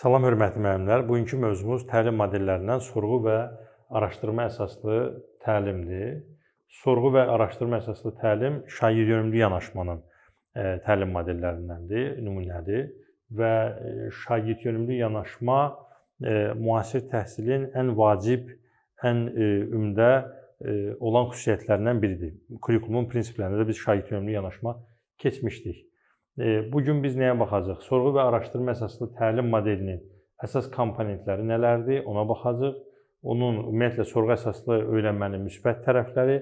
Salam hörmətli müəllimlər, bugünkü mövzumuz təlim modellərindən sorğu və araşdırma əsaslı təlimdir. Sorğu və araşdırma əsaslı təlim şagirdönümlü yanaşmanın e, təlim modellərindəndir, nümunədir və e, şagirdönümlü yanaşma e, müasir təhsilin ən vacib, ən ümdə olan xüsusiyyətlərindən biridir. Kurikulumun prinsiplərində də biz şagirdönümlü yanaşma keçmişdik. Bu gün biz nəyə baxacağıq? Sorğu və araşdırma əsaslı təlim modelinin əsas komponentləri nələrdir? Ona baxacağıq. Onun ümumiyyətlə sorğu əsaslı öyrənmənin müsbət tərəfləri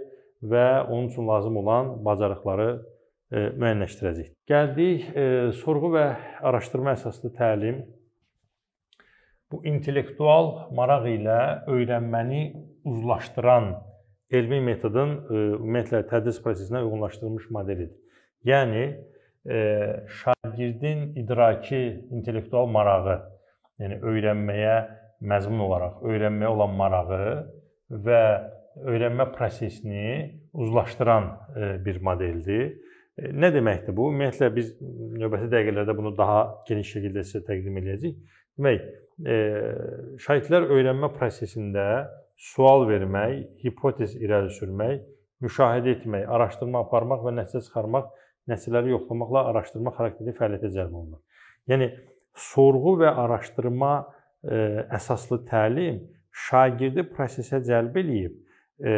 və onun üçün lazım olan bacarıqları e, müəyyənləşdirəcəyik. Gəldik e, sorğu və araşdırma əsaslı təlim. Bu intellektual maraq ilə öyrənməni uzlaşdıran elmi metodun e, ümumiyyətlə tədris prosesinə uyğunlaşdırılmış modelidir. Yəni E, şagirdin idraki, intellektual marağı, yəni öyrənməyə məzmun olaraq öyrənməyə olan marağı və öyrənmə prosesini uzlaşdıran e, bir modeldir. E, nə deməkdir bu? Ümumiyyətlə biz növbəti dəqiqələrdə bunu daha geniş şəkildə sizə təqdim edəcəyik. Demək, şahidlər öyrənmə prosesində sual vermək, hipotez irəli sürmək, müşahidə etmək, araşdırma aparmaq və nəticə çıxarmaq nəticələri yoxlamaqla araşdırma xarakterli fəaliyyətə cəlb olunur. Yəni sorğu və araşdırma ə, e, əsaslı təlim şagirdi prosesə cəlb eləyib ə, e,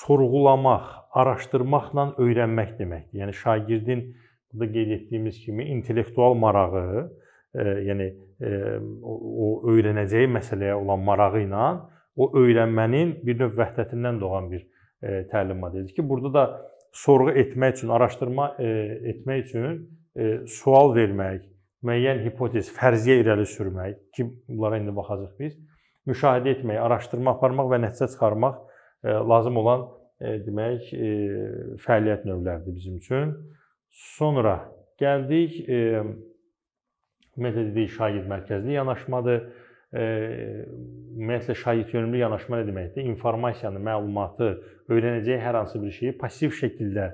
sorğulamaq, araşdırmaqla öyrənmək deməkdir. Yəni şagirdin burada qeyd etdiyimiz kimi intellektual marağı, ə, e, yəni ə, o, o öyrənəcəyi məsələyə olan marağı ilə o öyrənmənin bir növ vəhdətindən doğan bir ə, təlim modelidir ki, burada da sorğu etmək üçün, araşdırma e, etmək üçün e, sual vermək, müəyyən hipotez, fərziyyə irəli sürmək ki, bunlara indi baxacağıq biz, müşahidə etmək, araşdırma aparmaq və nəticə çıxarmaq e, lazım olan demək fəaliyyət növləridir bizim üçün. Sonra gəldik ümumiyyətlə dedik şagird mərkəzli yanaşmadır ümumiyyətlə şayidyönümlü yanaşma nə deməkdir? İnformasiyanı, məlumatı, öyrənəcəyi hər hansı bir şeyi pasiv şəkildə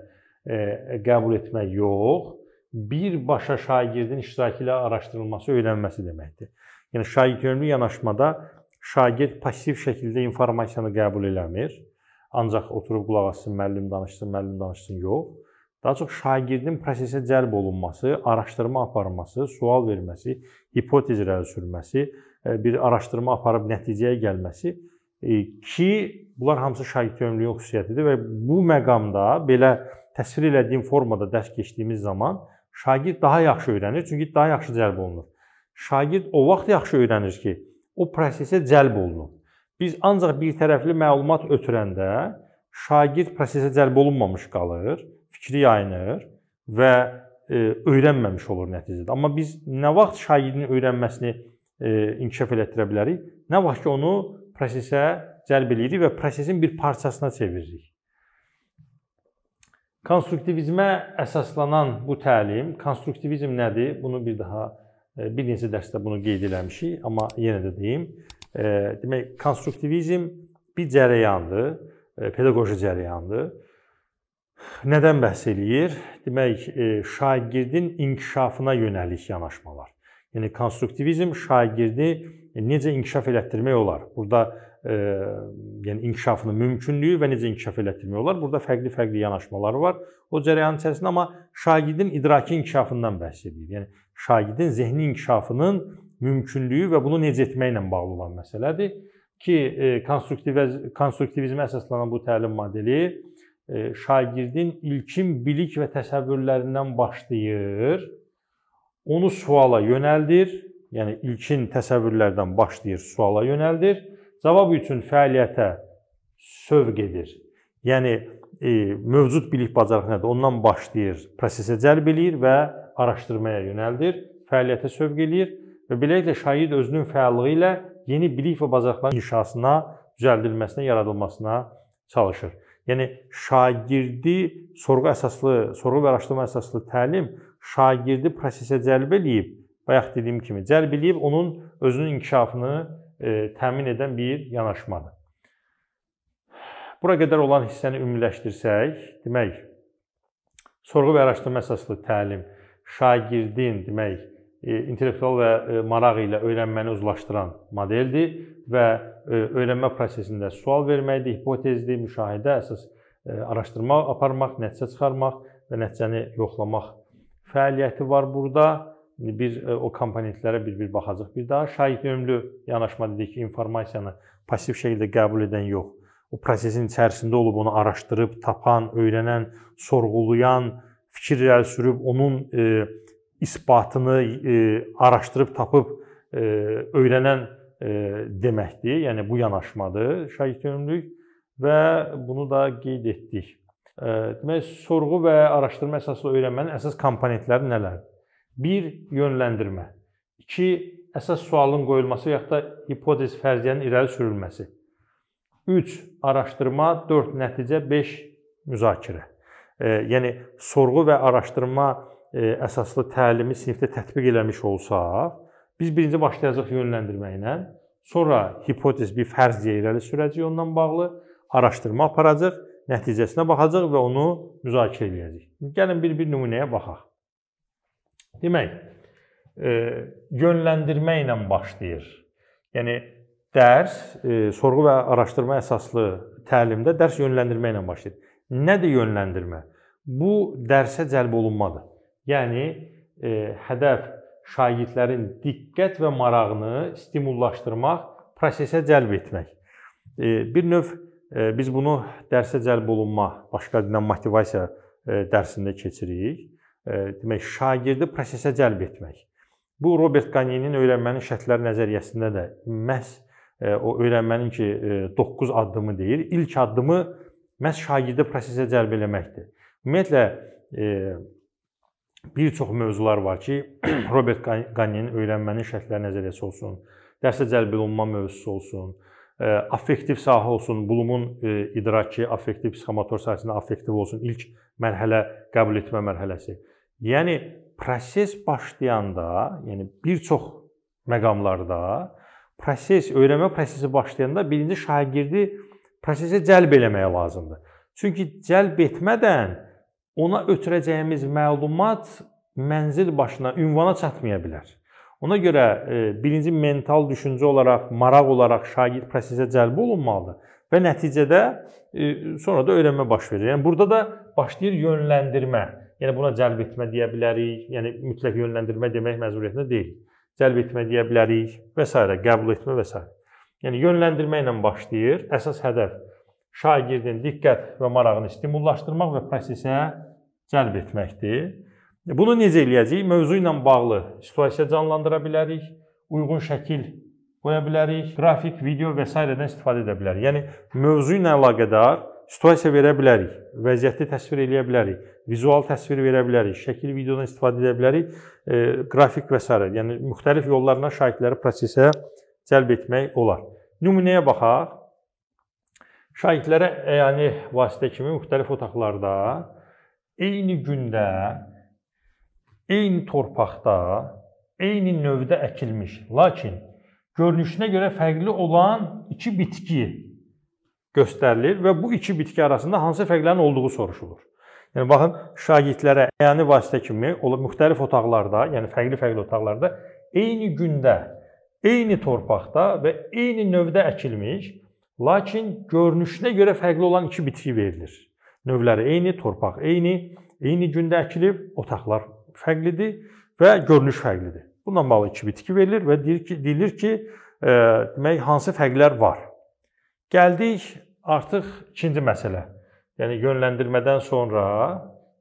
qəbul etmək yox, birbaşa şagirdin iştirakı ilə araşdırılması, öyrənməsi deməkdir. Yəni şayidyönümlü yanaşmada şagird pasiv şəkildə informasiyanı qəbul eləmir. Ancaq oturub qulaq assın, müəllim danışsın, müəllim danışsın yox. Daha çox şagirdin prosesə cəlb olunması, araşdırma aparması, sual verməsi, hipotez irəli sürməsi E, bir araşdırma aparıb nəticəyə gəlməsi e, ki, bunlar hamısı şagirdkömlüyün xüsusiyyətidir və bu məqamda belə təsvir elədiyim formada dərs keçdiyimiz zaman şagird daha yaxşı öyrənir, çünki daha yaxşı cəlb olunur. Şagird o vaxt yaxşı öyrənir ki, o prosesə cəlb olunur. Biz ancaq bir tərəfli məlumat ötürəndə şagird prosesə cəlb olunmamış qalır, fikri yayınır və e, öyrənməmiş olur nəticədə. Amma biz nə vaxt şagirdin öyrənməsini E, inkişaf elətdirə bilərik. Nə vaxt ki onu prosesə cəlb eləyirik və prosesin bir parçasına çeviririk. Konstruktivizmə əsaslanan bu təlim, konstruktivizm nədir? Bunu bir daha e, bir neçə dərsdə bunu qeyd eləmişik, amma yenə də deyim. E, demək, konstruktivizm bir cərəyandır, pedaqoji cərəyandır. Nədən bəhs eləyir? Demək, şagirdin inkişafına yönəlik yanaşmalar. Yəni konstruktivizm şagirdi e, necə inkişaf elətdirmək olar? Burada e, yəni inkişafının mümkünlüyü və necə inkişaf elətdirmək olar? Burada fərqli-fərqli yanaşmalar var. O cərəyan içərisində amma şagirdin idraki inkişafından bəhs edir. Yəni şagirdin zehni inkişafının mümkünlüyü və bunu necə etməklə bağlı olan məsələdir ki, e, konstruktivizm konstruktivizmə əsaslanan bu təlim modeli e, şagirdin ilkin bilik və təsəvvürlərindən başlayır onu suala yönəldir, yəni ilkin təsəvvürlərdən başlayır, suala yönəldir, cavab üçün fəaliyyətə sövq edir. Yəni e, mövcud bilik bacarığı nədir? Ondan başlayır, prosesə cəlb eləyir və araşdırmaya yönəldir, fəaliyyətə sövq eləyir və beləliklə şair özünün fəallığı ilə yeni bilik və bacarıqların inşasına, düzəldilməsinə, yaradılmasına çalışır. Yəni şagirdi sorğu əsaslı, sorğu və araşdırma əsaslı təlim şagirdi prosesə cəlb eləyib, bayaq dediyim kimi cəlb eləyib onun özünün inkişafını e, təmin edən bir yanaşmadır. Bura qədər olan hissəni ümumiləşdirsək, demək, sorğu və araşdırma əsaslı təlim şagirdin demək, e, intellektual və e, maraq ilə öyrənməni uzlaşdıran modeldir və e, öyrənmə prosesində sual verməkdir, hipotezdir, müşahidə əsas e, araşdırma aparmaq, nəticə çıxarmaq və nəticəni yoxlamaq fəaliyyəti var burada. Biz e, o komponentlərə bir-bir baxacağıq bir daha. Şahid ömrlü yanaşma dedik ki, informasiyanı pasiv şəkildə qəbul edən yox. O prosesin içərisində olub onu araşdırıb, tapan, öyrənən, sorğulayan, fikir irəli sürüb onun e, isbatını e, araşdırıb tapıb e, öyrənən e, deməkdir. Yəni bu yanaşmadır şahid ömrlük və bunu da qeyd etdik. Demək, sorğu və araşdırma əsaslı öyrənmənin əsas komponentləri nələrdir? Bir, yönləndirmə. İki, əsas sualın qoyulması və yaxud da hipotez fərziyyənin irəli sürülməsi. 3 araşdırma, 4 nəticə, 5 müzakirə. E, yəni sorğu və araşdırma e, əsaslı təlimi sinifdə tətbiq eləmiş olsaq, biz birinci başlayacağıq yönləndirməklə, sonra hipotez bir fərziyyə irəli sürəcəyik ondan bağlı, araşdırma aparacağıq nəticəsinə baxacaq və onu müzakirə edəcək. Gəlin bir-bir nümunəyə baxaq. Demək, e, yönləndirmə ilə başlayır. Yəni dərs, e, sorğu və araşdırma əsaslı təlimdə dərs yönləndirmə ilə başlayır. Nədir yönləndirmə? Bu dərsə cəlb olunmadır. Yəni e, hədəf şagirdlərin diqqət və marağını stimullaşdırmaq, prosesə cəlb etmək. E, bir növ Biz bunu dərsə cəlb olunma, başqa dillə motivasiya e, dərsində keçirik. E, demək, şagirdi prosesə cəlb etmək. Bu Robert Kanye'nin öyrənmənin şərtləri nəzəriyyəsində də məhz e, o öyrənmənin ki 9 addımı deyil, ilk addımı məhz şagirdi prosesə cəlb eləməkdir. Ümumiyyətlə bir çox mövzular var ki, Robert Kanye'nin öyrənmənin şərtləri nəzəriyyəsi olsun, dərsə cəlb olunma mövzusu olsun, affektiv sahə olsun, Blumun e, idraki affektiv psixomotor sahəsində affektiv olsun ilk mərhələ qəbul etmə mərhələsi. Yəni proses başlayanda, yəni bir çox məqamlarda proses, öyrənmə prosesi başlayanda birinci şagirdi prosesə cəlb eləmək lazımdır. Çünki cəlb etmədən ona ötürəcəyimiz məlumat mənzil başına, ünvana çatmaya bilər. Ona görə e, birinci mental düşüncə olaraq, maraq olaraq şagird prosesə cəlb olunmalıdır və nəticədə e, sonra da öyrənmə baş verir. Yəni burada da başlayır yönləndirmə. Yəni buna cəlb etmə deyə bilərik. Yəni mütləq yönləndirmə demək məcburiyyətində deyil. Cəlb etmə deyə bilərik və s. qəbul etmə və s. Yəni yönləndirmə ilə başlayır. Əsas hədəf şagirdin diqqət və marağını stimullaşdırmaq və prosesə cəlb etməkdir. Bunu necə eləyəcəyik? Mövzu ilə bağlı situasiya canlandıra bilərik, uyğun şəkil qoya bilərik, qrafik, video və s.dən istifadə edə bilərik. Yəni mövzu ilə əlaqədar situasiya verə bilərik, vəziyyəti təsvir eləyə bilərik, vizual təsvir verə bilərik, şəkil, videodan istifadə edə bilərik, e, qrafik və s. Yəni müxtəlif yollarla şahidləri prosesə cəlb etmək olar. Nümunəyə baxaq. Şahidlərə əyani vasitə kimi müxtəlif otaqlarda eyni gündə eyni torpaqda, eyni növdə əkilmiş, lakin görünüşünə görə fərqli olan iki bitki göstərilir və bu iki bitki arasında hansı fərqlərin olduğu soruşulur. Yəni baxın, şagirdlərə əyani vasitə kimi ola müxtəlif otaqlarda, yəni fərqli-fərqli otaqlarda eyni gündə, eyni torpaqda və eyni növdə əkilmiş, lakin görünüşünə görə fərqli olan iki bitki verilir. Növləri eyni, torpaq eyni, eyni gündə əkilib, otaqlar fərqlidir və görünüş fərqlidir. Bununla bağlı iki bitki verilir və deyir ki, deyilir ki, e, demək hansı fərqlər var. Gəldik artıq ikinci məsələ. Yəni yönləndirmədən sonra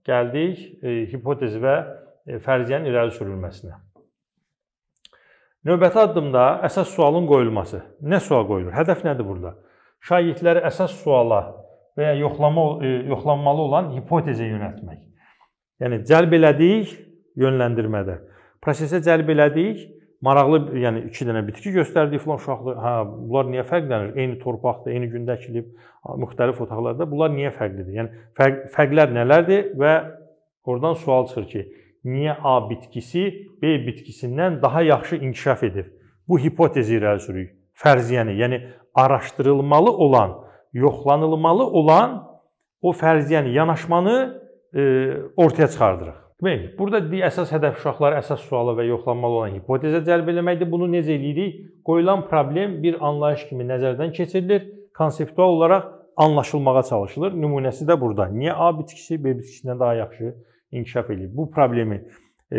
gəldik e, hipotez və e, fərziyyənin irəli sürülməsinə. Növbəti addımda əsas sualın qoyulması. Nə sual qoyulur? Hədəf nədir burada? Şagirdləri əsas suala və ya yoxlama e, yoxlanmalı olan hipotezə yönəltmək. Yəni cəlb elədik yönləndirmədə. Prosesə cəlb elədik, maraqlı, yəni 2 dənə bitki göstərdik filan uşaqlı. Hə, bunlar niyə fərqlənir? Eyni torpaqda, eyni gündə əkilib, hə, müxtəlif otaqlarda bunlar niyə fərqlidir? Yəni fərq, fərqlər nələrdir və oradan sual çıxır ki, niyə A bitkisi B bitkisindən daha yaxşı inkişaf edir? Bu hipotezi irəli sürürük. Fərziyyəni, yəni araşdırılmalı olan, yoxlanılmalı olan o fərziyyəni, yanaşmanı e, ortaya çıxardırıq. Bəli, burada əsas hədəf uşaqları əsas suala və yoxlanmalı olan hipotezə cəlb eləməkdir. Bunu necə eləyirik? Qoyulan problem bir anlayış kimi nəzərdən keçirilir, konseptual olaraq anlaşılmağa çalışılır. Nümunəsi də burada. Niyə A bitkisi B bitkisindən daha yaxşı inkişaf eləyir? Bu problemi, e,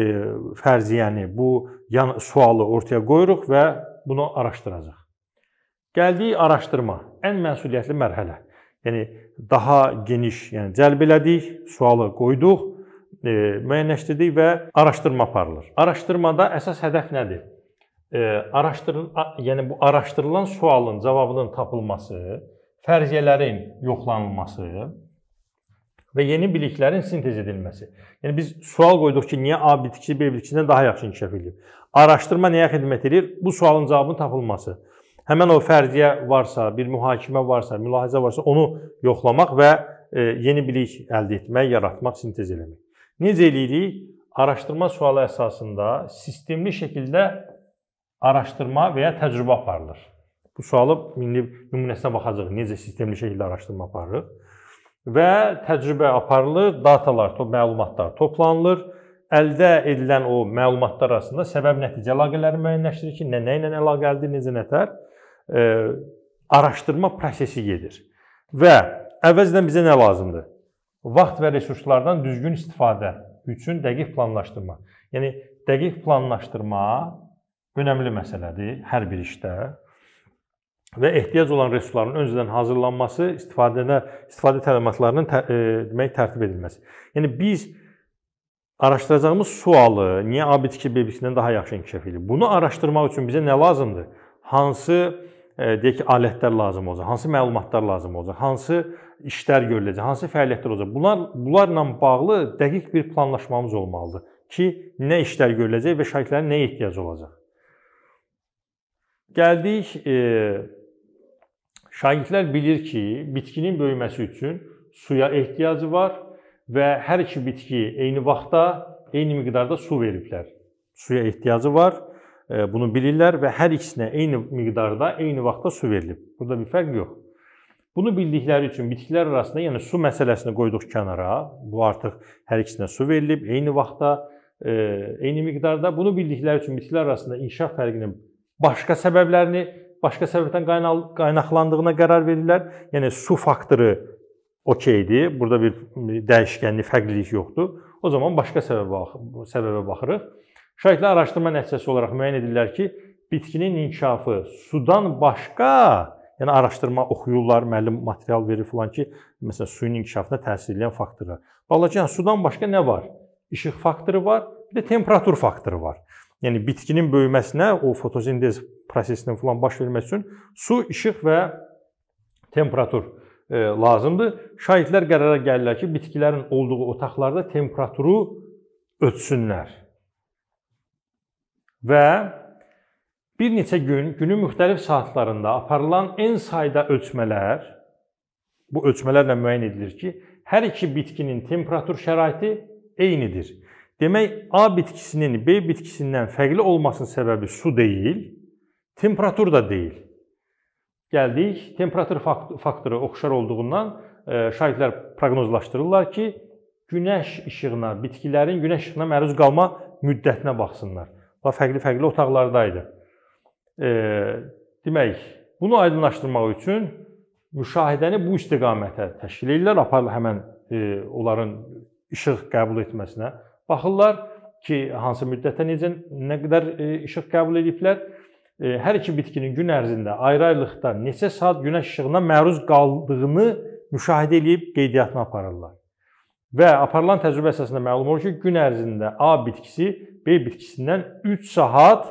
fərziyyəni, bu yan sualı ortaya qoyuruq və bunu araşdıracaq. Gəldiyi araşdırma ən məsuliyyətli mərhələ. Yəni daha geniş, yəni cəlb elədik, sualı qoyduq e, müəyyənləşdirdik və araşdırma aparılır. Araşdırmada əsas hədəf nədir? E, araşdırın, yəni bu araşdırılan sualın cavabının tapılması, fərziyyələrin yoxlanılması və yeni biliklərin sintez edilməsi. Yəni biz sual qoyduq ki, niyə A bitkisi B bitkisindən daha yaxşı inkişaf edir? Araşdırma nəyə xidmət edir? Bu sualın cavabının tapılması. Həmin o fərziyyə varsa, bir mühakimə varsa, mülahizə varsa, onu yoxlamaq və e, yeni bilik əldə etmək, yaratmaq, sintez etmək. Necə eləyirik? Araşdırma sualı əsasında sistemli şəkildə araşdırma və ya təcrübə aparılır. Bu sualı indi nümunəsinə baxacağıq. Necə sistemli şəkildə araşdırma aparırıq? Və təcrübə aparılır, datalar, top məlumatlar toplanılır. Əldə edilən o məlumatlar arasında səbəb-nəticə əlaqələri müəyyənləşdirilir ki, nə nə ilə əlaqəlidir, necə nətər e, araşdırma prosesi gedir. Və əvvəzdən bizə nə lazımdır? vaxt və resurslardan düzgün istifadə üçün dəqiq planlaşdırma. Yəni dəqiq planlaşdırma önəmli məsələdir hər bir işdə və ehtiyac olan resursların öncədən hazırlanması, istifadədə istifadə təlimatlarının tə, e, demək tərtib edilməsi. Yəni biz araşdıracağımız sualı niyə A bitki B bitkidən daha yaxşı inkişaf edir? Bunu araşdırmaq üçün bizə nə lazımdır? Hansı E, deyək ki, alətlər lazım olacaq, hansı məlumatlar lazım olacaq, hansı işlər görüləcək, hansı fəaliyyətlər olacaq. Bunlar bunlarla bağlı dəqiq bir planlaşmamız olmalıdır ki, nə işlər görüləcək və şahidlərin nəyə ehtiyacı olacaq. Gəldik e, şahidlər bilir ki, bitkinin böyüməsi üçün suya ehtiyacı var və hər iki bitki eyni vaxtda, eyni miqdarda su veriblər. Suya ehtiyacı var bunu bilirlər və hər ikisinə eyni miqdarda, eyni vaxtda su verilib. Burada bir fərq yox. Bunu bildikləri üçün bitkilər arasında, yəni su məsələsini qoyduq kənara. Bu artıq hər ikisinə su verilib, eyni vaxtda, e, eyni miqdarda. Bunu bildikləri üçün bitkilər arasında inkişaf fərqinin başqa səbəblərini, başqa səbəbdən qaynaqlandığına qərar verirlər. Yəni su faktoru okeydir. Burada bir dəyişkənlik, fərqlilik yoxdur. O zaman başqa səbəbə, bax səbəbə baxırıq. Şahidlər araşdırma nəticəsi olaraq müəyyən edirlər ki, bitkinin inkişafı sudan başqa, yəni araşdırma oxuyurlar, müəllim material verir filan ki, məsələn, suyun inkişafına təsir edən faktorlar. Balaca, yəni sudan başqa nə var? İşıq faktoru var, bir də temperatur faktoru var. Yəni bitkinin böyüməsinə, o fotosintez prosesinin filan baş verməsi üçün su, işıq və temperatur e, lazımdır. Şahidlər qərara gəlirlər ki, bitkilərin olduğu otaqlarda temperaturu ölçsünlər və bir neçə gün, günün müxtəlif saatlarında aparılan en sayda ölçmələr, bu ölçmələrlə müəyyən edilir ki, hər iki bitkinin temperatur şəraiti eynidir. Demək, A bitkisinin B bitkisindən fərqli olmasının səbəbi su deyil, temperatur da deyil. Gəldik, temperatur faktoru oxşar olduğundan e, şahidlər proqnozlaşdırırlar ki, günəş işığına, bitkilərin günəş işığına məruz qalma müddətinə baxsınlar və fərqli-fərqli otaqlardaydı. E, demək, bunu aydınlaşdırmaq üçün müşahidəni bu istiqamətə təşkil edirlər, aparır həmin e, onların işıq qəbul etməsinə. Baxırlar ki, hansı müddətə necə nə qədər e, işıq qəbul ediblər. E, hər iki bitkinin gün ərzində ayrı-ayrılıqda neçə saat günəş işığına məruz qaldığını müşahidə edib qeydiyyatını aparırlar. Və aparılan təcrübə əsasında məlum olur ki, gün ərzində A bitkisi B bitkisindən 3 saat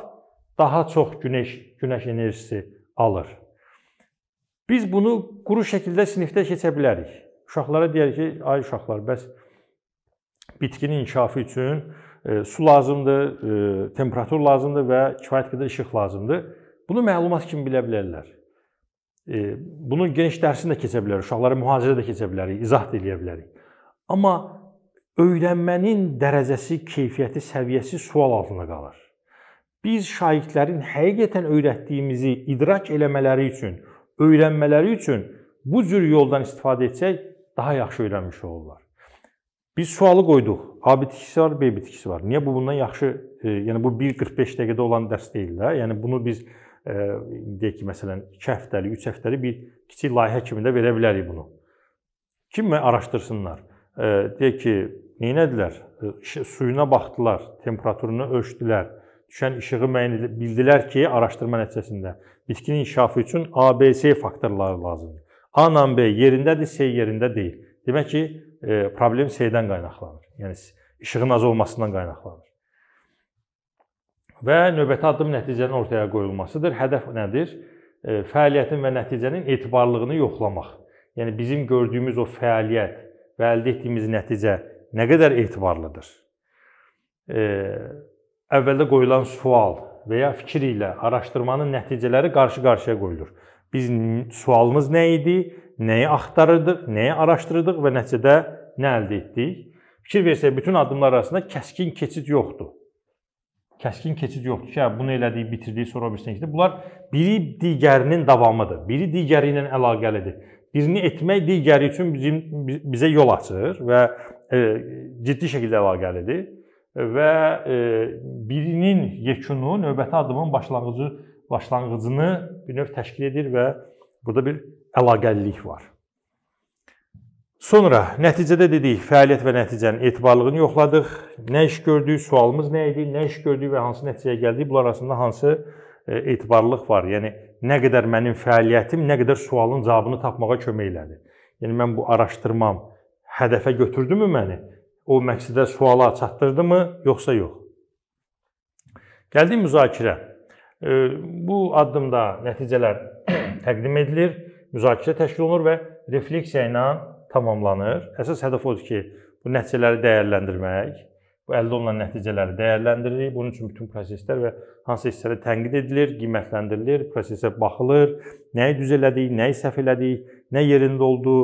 daha çox günəş günəş enerjisi alır. Biz bunu quru şəkildə sinifdə keçə bilərik. Uşaqlara deyərik ki, ay uşaqlar, bəs bitkinin inkişafı üçün e, su lazımdır, e, temperatur lazımdır və kifayət qədər işıq lazımdır. Bunu məlumat kimi bilə bilərlər. E, bunun geniş dərsini də keçə bilərik, uşaqlara mühazirə də keçə bilərik, izah da eləyə bilərik. Amma öyrənmənin dərəcəsi, keyfiyyəti, səviyyəsi sual altında qalır. Biz şagirdlərin həqiqətən öyrətdiyimizi idrak eləmələri üçün, öyrənmələri üçün bu cür yoldan istifadə etsək, daha yaxşı öyrənmiş olurlar. Biz sualı qoyduq. A bitkisi var, B bitkisi var. Niyə bu bundan yaxşı, e, yəni bu 1.45 dəqiqədə olan dərs deyil də. Yəni bunu biz e, deyək ki, məsələn 2 həftəlik, 3 həftəlik bir kiçik layihə kimi də verə bilərik bunu. Kim araşdırsınlar deyək ki, neynədilər? Suyuna baxdılar, temperaturunu ölçdülər, düşən işığı müəyyən edib bildilər ki, araşdırma nəticəsində bitkinin inkişafı üçün ABC faktorları lazımdır. A ilə B yerindədir, C yerində deyil. Demək ki, e, problem C-dən qaynaqlanır. Yəni işığın az olmasından qaynaqlanır. Və növbəti addım nəticənin ortaya qoyulmasıdır. Hədəf nədir? E, fəaliyyətin və nəticənin etibarlılığını yoxlamaq. Yəni bizim gördüyümüz o fəaliyyət və əldə etdiyimiz nəticə nə qədər etibarlıdır? E, əvvəldə qoyulan sual və ya fikir ilə araşdırmanın nəticələri qarşı-qarşıya qoyulur. Biz sualımız nə idi, nəyi axtarırdıq, nəyi araşdırdıq və nəticədə nə əldə etdik? Fikir versək, bütün addımlar arasında kəskin keçid yoxdur. Kəskin keçid yoxdur ki, hə, bunu elədik, bitirdik, sonra bilirsən ki, bunlar biri digərinin davamıdır. Biri digəri ilə əlaqəlidir birini etmək digəri üçün bizim bizə yol açır və e, ciddi şəkildə əlaqəlidir və e, birinin yekunu növbəti addımın başlanğıcı başlanğıcını bir növ təşkil edir və burada bir əlaqəlilik var. Sonra nəticədə dedik, fəaliyyət və nəticənin etibarlığını yoxladıq. Nə iş gördük, sualımız nə idi, nə iş gördük və hansı nəticəyə gəldik, bunlar arasında hansı e, etibarlılıq var? Yəni nə qədər mənim fəaliyyətim, nə qədər sualın cavabını tapmağa kömək elədi. Yəni mən bu araşdırmam hədəfə götürdümü məni? O məqsədə suala çatdırdımı, yoxsa yox? Gəldik müzakirə. Bu addımda nəticələr təqdim edilir, müzakirə təşkil olunur və refleksiya ilə tamamlanır. Əsas hədəf odur ki, bu nəticələri dəyərləndirmək, bu əldə olunan nəticələri dəyərləndiririk. Bunun üçün bütün proseslər və hansı hissələr tənqid edilir, qiymətləndirilir, prosesə baxılır, nəyi düz elədik, nəyi səhv elədik, nə yerində oldu,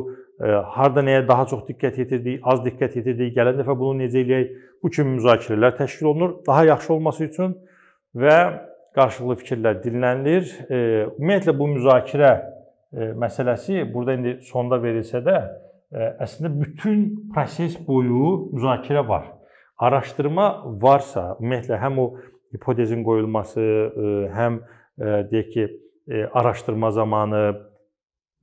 e, harda nəyə daha çox diqqət yetirdik, az diqqət yetirdik, gələn dəfə bunu necə eləyək, bu kimi müzakirələr təşkil olunur daha yaxşı olması üçün və qarşılıqlı fikirlər dinlənilir. E, ümumiyyətlə bu müzakirə e, məsələsi burada indi sonda verilsə də əslində bütün proses boyu müzakirə var. Araşdırma varsa, ümumiyyətlə həm o hipotezin qoyulması, e, həm e, deyək ki, e, araşdırma zamanı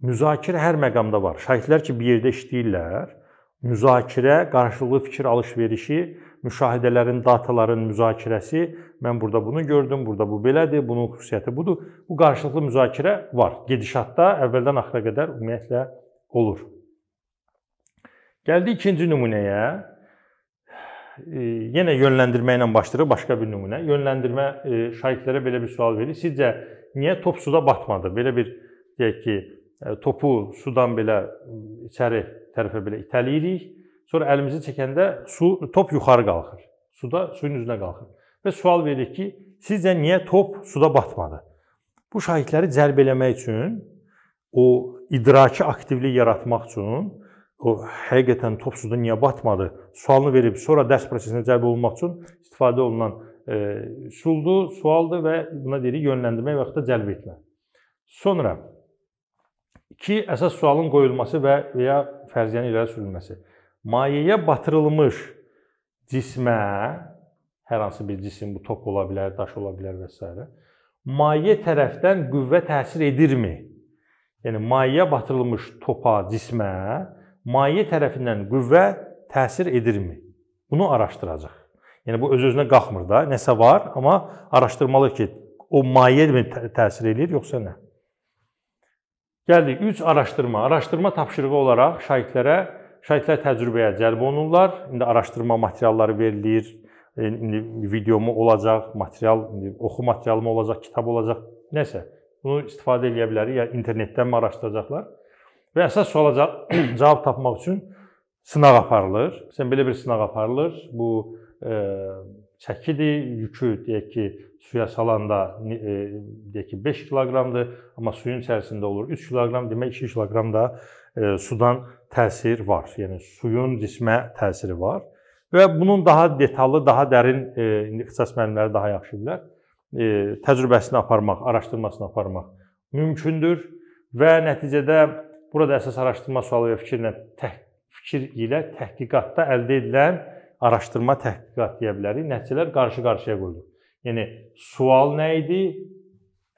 müzakirə hər məqamda var. Şahidlər ki, bir yerdə işləyirlər, müzakirə, qarşılıqlı fikir alış-verişi, müşahidələrin, dataların müzakirəsi, mən burada bunu gördüm, burada bu belədir, bunun xüsusiyyəti budur. Bu qarşılıqlı müzakirə var. Gedişatda əvvəldən axıra qədər ümumiyyətlə olur. Gəldi ikinci nümunəyə. E, yenə yönləndirmə ilə başlayır başqa bir nümunə. Yönləndirmə e, şahidlərə belə bir sual verir. Sizcə niyə top suda batmadı? Belə bir deyək ki, e, topu sudan belə içəri tərəfə belə itələyirik. Sonra əlimizi çəkəndə su top yuxarı qalxır. Suda suyun üzünə qalxır. Və sual veririk ki, sizcə niyə top suda batmadı? Bu şahidləri cəlb eləmək üçün o idraki aktivlik yaratmaq üçün o həqiqətən topsuzda niyə batmadı sualını verib sonra dərs prosesinə cəlb olunmaq üçün istifadə olunan e, üsuldur, sualdır və buna deyirik yönləndirmə və yaxud da cəlb etmə. Sonra 2 əsas sualın qoyulması və və ya fərziyyənin irəli sürülməsi. Mayeyə batırılmış cismə hər hansı bir cisim bu top ola bilər, daş ola bilər və s. maye tərəfdən qüvvə təsir edirmi? Yəni mayeyə batırılmış topa, cismə maye tərəfindən qüvvə təsir edirmi? Bunu araşdıracaq. Yəni bu öz-özünə qalxmır da, nəsə var, amma araşdırmalı ki, o maye mi təsir eləyir yoxsa nə? Gəldik 3 araşdırma. Araşdırma tapşırığı olaraq şahidlərə, şahidlər təcrübəyə cəlb olunurlar. İndi araşdırma materialları verilir. İndi videomu olacaq, material, indi oxu materialımı olacaq, kitab olacaq, nəsə. Bunu istifadə edə bilərik. Ya internetdən mi araşdıracaqlar? Və əsas suala cavab tapmaq üçün sınaq aparılır. Məsələn, belə bir sınaq aparılır. Bu e, çəkidir, yükü deyək ki, suya salanda e, deyək ki, 5 kiloqramdır, amma suyun içərisində olur 3 kiloqram, demək 2 kiloqram da e, sudan təsir var. Yəni suyun cismə təsiri var. Və bunun daha detallı, daha dərin e, indi ixtisas müəllimləri daha yaxşı bilər. E, təcrübəsini aparmaq, araşdırmasını aparmaq mümkündür və nəticədə Burada əsas araşdırma sualı və fikirlə təh, fikir ilə təhqiqatda əldə edilən araşdırma təhqiqat deyə bilərik. Nəticələr qarşı-qarşıya qoyulur. Yəni sual nə idi?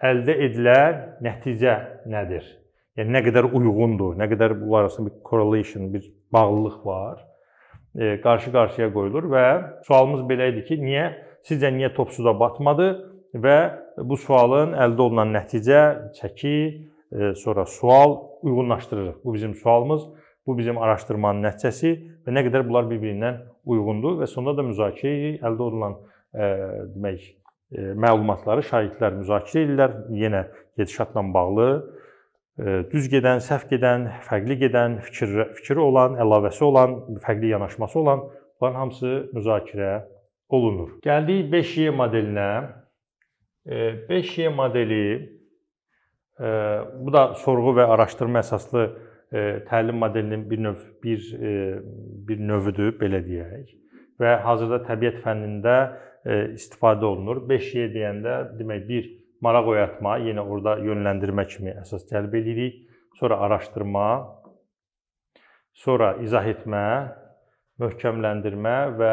Əldə edilən nəticə nədir? Yəni nə qədər uyğundur, nə qədər bu arasında bir correlation, bir bağlılıq var. E, qarşı-qarşıya qoyulur və sualımız belə idi ki, niyə sizcə niyə top suda batmadı və bu sualın əldə olunan nəticə, çəki, e, sonra sual uyğunlaşdırırıq. Bu bizim sualımız, bu bizim araşdırmanın nəticəsi və nə qədər bunlar bir-birindən uyğundur və sonda da müzakirə əldə olunan ə, e, demək ə, e, məlumatları şahidlər müzakirə edirlər, yenə gedişatla bağlı e, düz gedən, səhv gedən, fərqli gedən, fikri, fikri olan, əlavəsi olan, fərqli yanaşması olan bunların hamısı müzakirə olunur. Gəldik 5Y modelinə. 5Y modeli Bu da sorğu və araşdırma əsaslı e, təlim modelinin bir növ bir e, bir növüdür, belə deyək. Və hazırda təbiət fənnində e, istifadə olunur. 5Y deyəndə demək bir maraq oyatma, yenə orada yönləndirmə kimi əsas cəlb edirik. Sonra araşdırma, sonra izah etmə, möhkəmləndirmə və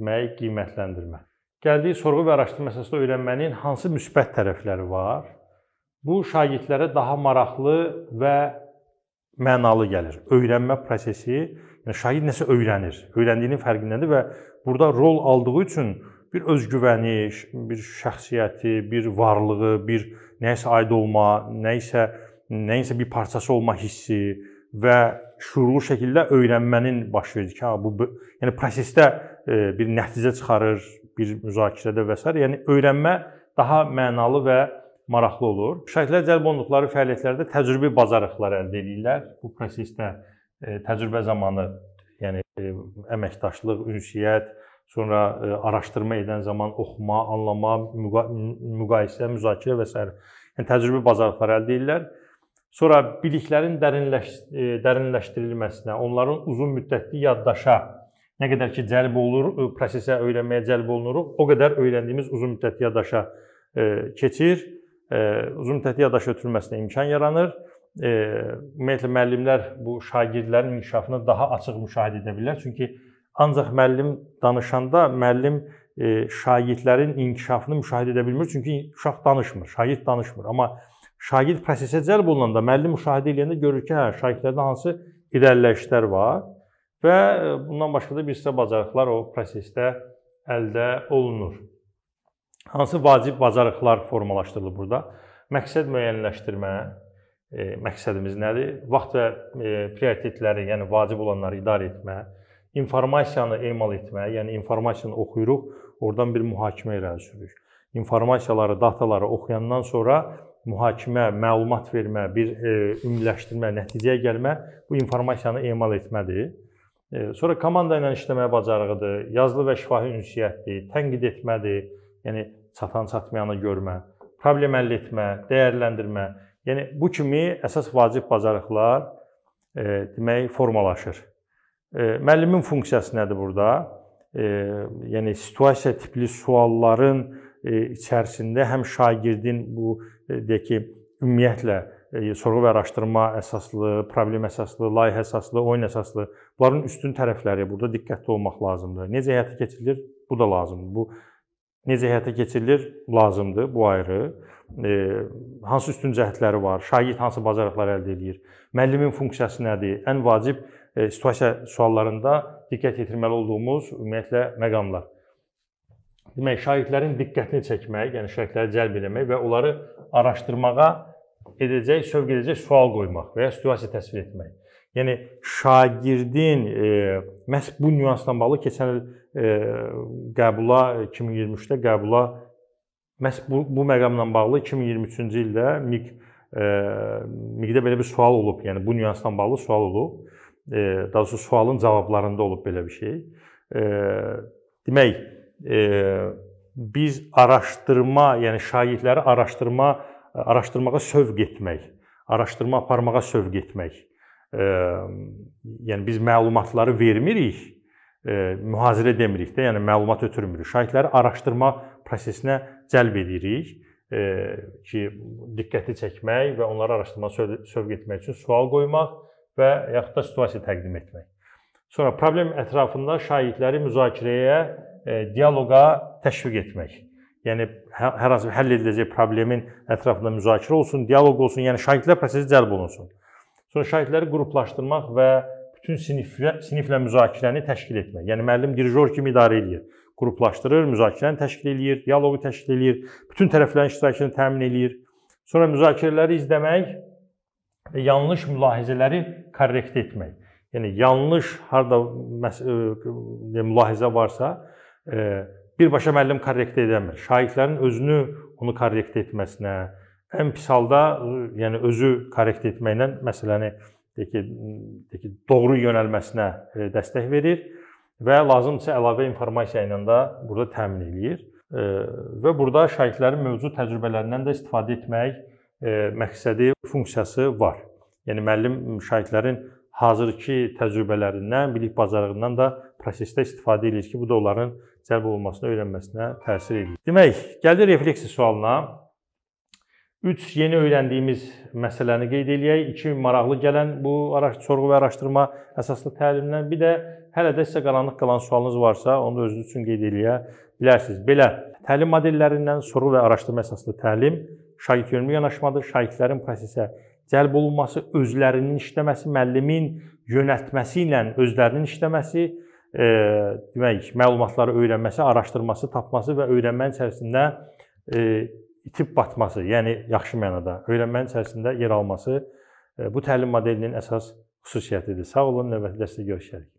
demək qiymətləndirmə. Gəldiyi sorğu və araşdırma əsaslı öyrənmənin hansı müsbət tərəfləri var? bu şagirdlərə daha maraqlı və mənalı gəlir. Öyrənmə prosesi, yəni şagird nəsə öyrənir, öyrəndiyinin fərqindədir və burada rol aldığı üçün bir özgüvəni, bir şəxsiyyəti, bir varlığı, bir nəyisə aid olma, nəyisə nəyinsə bir parçası olma hissi və şuurlu şəkildə öyrənmənin baş verdi ki, ha bu yəni prosesdə e, bir nəticə çıxarır, bir müzakirədə və s. yəni öyrənmə daha mənalı və maraqlı olur. Müşahidə cəlb olunduqları fəaliyyətlərdə təcrübi bacarıqlar əldə edirlər. Bu prosesdə e, təcrübə zamanı, yəni e, əməkdaşlıq, ünsiyyət, sonra e, araşdırma edən zaman oxuma, anlama, müqayisə, müzakirə və s. yəni təcrübi bacarıqlar əldə edirlər. Sonra biliklərin dərinləş, dərinləşdirilməsinə, onların uzunmüddətli yaddaşa nə qədər ki cəlb olur, prosesə öyrənməyə cəlb olunuruq, o qədər öyrəndiyimiz uzunmüddətli yaddaşa keçir uzun müddətli yaddaş ötürülməsinə imkan yaranır. Ümumiyyətlə müəllimlər bu şagirdlərin inkişafını daha açıq müşahidə edə bilər. Çünki ancaq müəllim danışanda müəllim e, şagirdlərin inkişafını müşahidə edə bilmir. Çünki uşaq danışmır, şagird danışmır. Amma şagird prosesə cəlb olunanda müəllim müşahidə edəndə görür ki, hə, şagirdlərdə hansı irəliləyişlər var və e, bundan başqa da bir sıra bacarıqlar o prosesdə əldə olunur. Hansı vacib bacarıqlar formalaşdırılır burada? Məqsəd müəyyənləşdirmə, e, məqsədimiz nədir? Vaxt və e, prioritetləri, yəni vacib olanları idarə etmə, informasiyanı emal etmə, yəni informasiyanı oxuyuruq, oradan bir mühakimə irəli sürürük. İnformasiyaları, dataları oxuyandan sonra mühakimə, məlumat vermə, bir e, ümumiləşdirmə, nəticəyə gəlmə bu informasiyanı emal etmədir. E, sonra komanda ilə işləmə bacarığıdır, yazılı və şifahi ünsiyyətdir, tənqid etmədir, Yəni çatan çatmayanı görmə, problem həll etmə, dəyərləndirmə. Yəni bu kimi əsas vacib bacarıqlar e, demək formalaşır. E, müəllimin funksiyası nədir burada? E, yəni situasiya tipli sualların e, içərisində həm şagirdin bu e, deyək ki, ümumiyyətlə e, sorğu və araşdırma əsaslı, problem əsaslı, layihə əsaslı, oyun əsaslı bunların üstün tərəfləri burada diqqətli olmaq lazımdır. Necə həyata keçirilir? Bu da lazımdır. Bu necə həyata keçirilir lazımdır, bu ayrı. E, hansı üstün cəhdləri var, şagird hansı bacarıqlar əldə edir, müəllimin funksiyası nədir, ən vacib e, situasiya suallarında diqqət yetirməli olduğumuz ümumiyyətlə məqamlar. Demək, şagirdlərin diqqətini çəkmək, yəni şagirdləri cəlb etmək və onları araşdırmağa edəcək, sövq edəcək sual qoymaq və ya situasiya təsvir etmək. Yəni şagirdin e, məhz bu nüansla bağlı keçən il e, qəbula 2023-də e, qəbula məhz bu, bu məqamla bağlı 2023-cü ildə MİQ e, MİQ-də belə bir sual olub. Yəni bu nüansla bağlı sual olub. E, daha doğrusu sualın cavablarında olub belə bir şey. E, demək, e, biz araşdırma, yəni şagirdləri araşdırma araşdırmağa sövq etmək, araşdırma aparmağa sövq etmək Ehm, yəni biz məlumatları vermirik, e, mühazirə demirik də, yəni məlumat ötürmürük. Şahidləri araşdırma prosesinə cəlb edirik e, ki, diqqəti çəkmək və onları araşdırmaya sövq etmək üçün sual qoymaq və yaxud da situasiya təqdim etmək. Sonra problem ətrafında şahidləri müzakirəyə, e, dialoqa təşviq etmək. Yəni hə, hər hansı həll ediləcək problemin ətrafında müzakirə olsun, dialoq olsun, yəni şahidlər prosesə cəlb olunsun. Sonra şagirdləri qruplaşdırmaq və bütün siniflə, siniflə müzakirəni təşkil etmək. Yəni müəllim dirijor kimi idarə eləyir. Qruplaşdırır, müzakirəni təşkil eləyir, dialoqu təşkil eləyir, bütün tərəflərin iştirakını təmin eləyir. Sonra müzakirələri izləmək və yanlış mülahizələri korrekt etmək. Yəni yanlış harda e, e, mülahizə varsa, e, birbaşa müəllim korrekt edəmir. Şahidlərin özünü onu korrekt etməsinə, ən pis halda yəni özü korrekt etməklə məsələni deyək ki, deyək ki, doğru yönəlməsinə e, dəstək verir və lazımdırsa əlavə informasiya ilə də burada təmin eləyir. E, və burada şahidlərin mövcud təcrübələrindən də istifadə etmək e, məqsədi, funksiyası var. Yəni müəllim şahidlərin hazırki təcrübələrindən, bilik bacarığından da prosesdə istifadə edir ki, bu da onların cəlb olunmasına, öyrənməsinə təsir edir. Demək, gəlir refleksiya sualına. Üç yeni öyrəndiyimiz məsələni qeyd eləyək. İki maraqlı gələn bu sorğu və araşdırma əsaslı təlimdən. Bir də hələ də sizə qaranlıq qalan sualınız varsa, onu da özünüz üçün qeyd eləyə bilərsiniz. Belə təlim modellərindən sorğu və araşdırma əsaslı təlim şagirdyönümlü yanaşmadır. Şagirdlərin prosesə cəlb olunması, özlərinin işləməsi, müəllimin yönəltməsi ilə özlərinin işləməsi, e, demək, məlumatları öyrənməsi, araşdırması, tapması və öyrənmənin içərisində e, itib batması, yəni yaxşı mənada öyrənmənin içərisində yer alması e, bu təlim modelinin əsas xüsusiyyətidir. Sağ olun, növbəti dərsdə görüşərik.